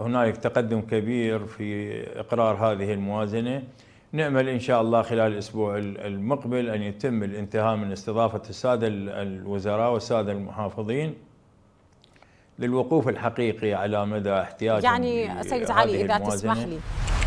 هنالك تقدم كبير في إقرار هذه الموازنة نأمل إن شاء الله خلال الأسبوع المقبل أن يتم الانتهاء من استضافة السادة الوزراء والسادة المحافظين للوقوف الحقيقي على مدى احتياج يعني سيد علي إذا تسمح لي